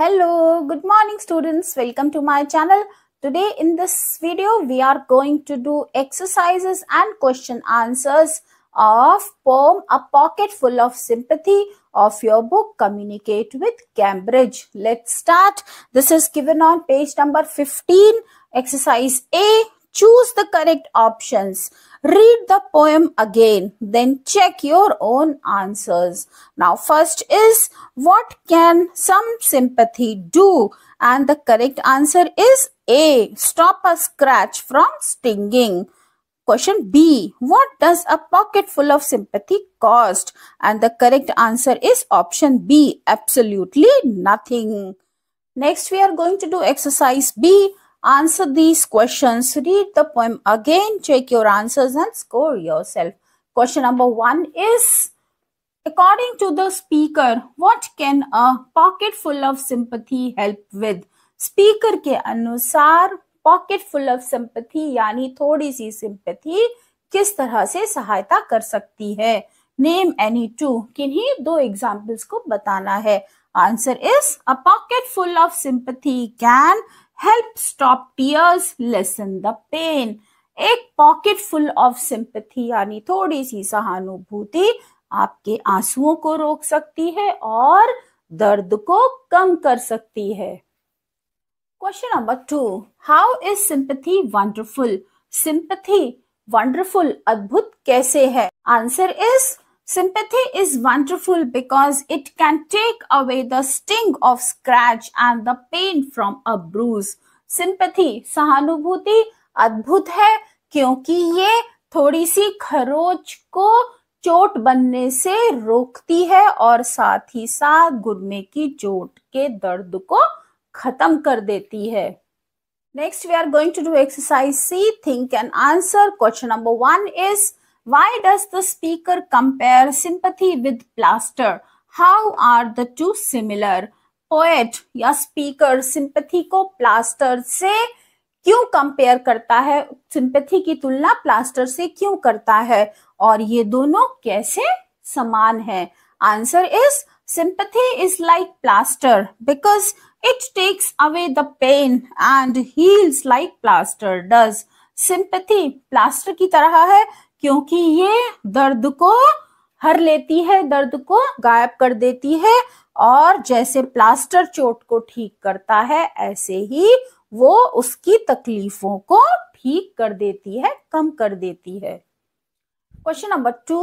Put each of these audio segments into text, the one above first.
Hello, good morning students. Welcome to my channel. Today in this video, we are going to do exercises and question answers of poem A Pocket Full of Sympathy of your book Communicate with Cambridge. Let's start. This is given on page number 15, exercise A. Choose the correct options. Read the poem again, then check your own answers. Now, first is what can some sympathy do? And the correct answer is A. Stop a scratch from stinging. Question B. What does a pocket full of sympathy cost? And the correct answer is option B. Absolutely nothing. Next, we are going to do exercise B. Answer these questions. Read the poem again. Check your answers and score yourself. Question number 1 is, according to the speaker, what can a pocket full of sympathy help with? Speaker के अनुसार pocket full of sympathy यानी थोड़ी सी sympathy किस तरह से सहायता कर सकती है नेम एनी टू किन्हीं do examples ko batana hai answer is a pocket full of sympathy can help stop tears, lessen the pain. एक पॉकेट फुल ऑफ सिंपथी यानी थोड़ी सी सहानुभूति आपके आंसुओं को रोक सकती है और दर्द को कम कर सकती है question number two how is sympathy wonderful sympathy wonderful अद्भुत कैसे है answer is Sympathy is wonderful because it can take away the sting of scratch and the pain from a bruise. Sympathy, सहानुभूति अद्भुत है क्योंकि ये थोड़ी सी खरोच को चोट बनने से रोकती है और साथ ही साथ गुर्मे की चोट के दर्द को खत्म कर देती है next we are going to do exercise C think and answer question number one is Why does the speaker compare sympathy with plaster? How are the two similar? poet या speaker sympathy को plaster से क्यों compare करता है sympathy की तुलना plaster से क्यों करता है और ये दोनों कैसे समान है answer is sympathy is like plaster because it takes away the pain and heals like plaster does sympathy plaster की तरह है क्योंकि ये दर्द को हर लेती है दर्द को गायब कर देती है और जैसे प्लास्टर चोट को ठीक करता है ऐसे ही वो उसकी तकलीफों को ठीक कर देती है कम कर देती है question number two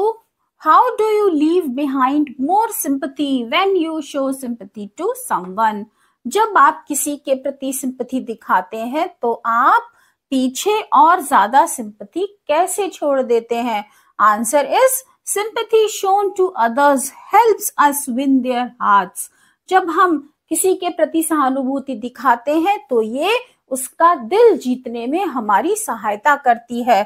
how do you leave behind more sympathy when you show sympathy to someone जब आप किसी के प्रति सिंपथी दिखाते हैं तो आप पीछे और ज्यादा सिंपति कैसे छोड़ देते हैं answer is sympathy shown to others helps us win their hearts जब हम किसी के प्रति सहानुभूति दिखाते हैं तो ये उसका दिल जीतने में हमारी सहायता करती है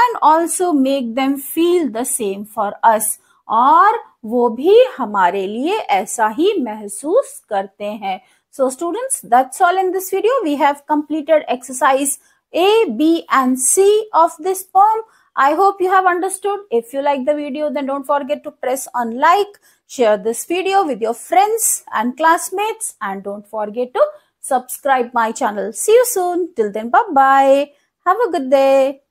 and also make them feel the same for us और वो भी हमारे लिए ऐसा ही महसूस करते हैं so students that's all in this video we have completed exercise A, B and C of this poem. I hope you have understood. If you like the video, then don't forget to press on like, share this video with your friends and classmates and don't forget to subscribe my channel. See you soon. Till then, bye-bye. Have a good day.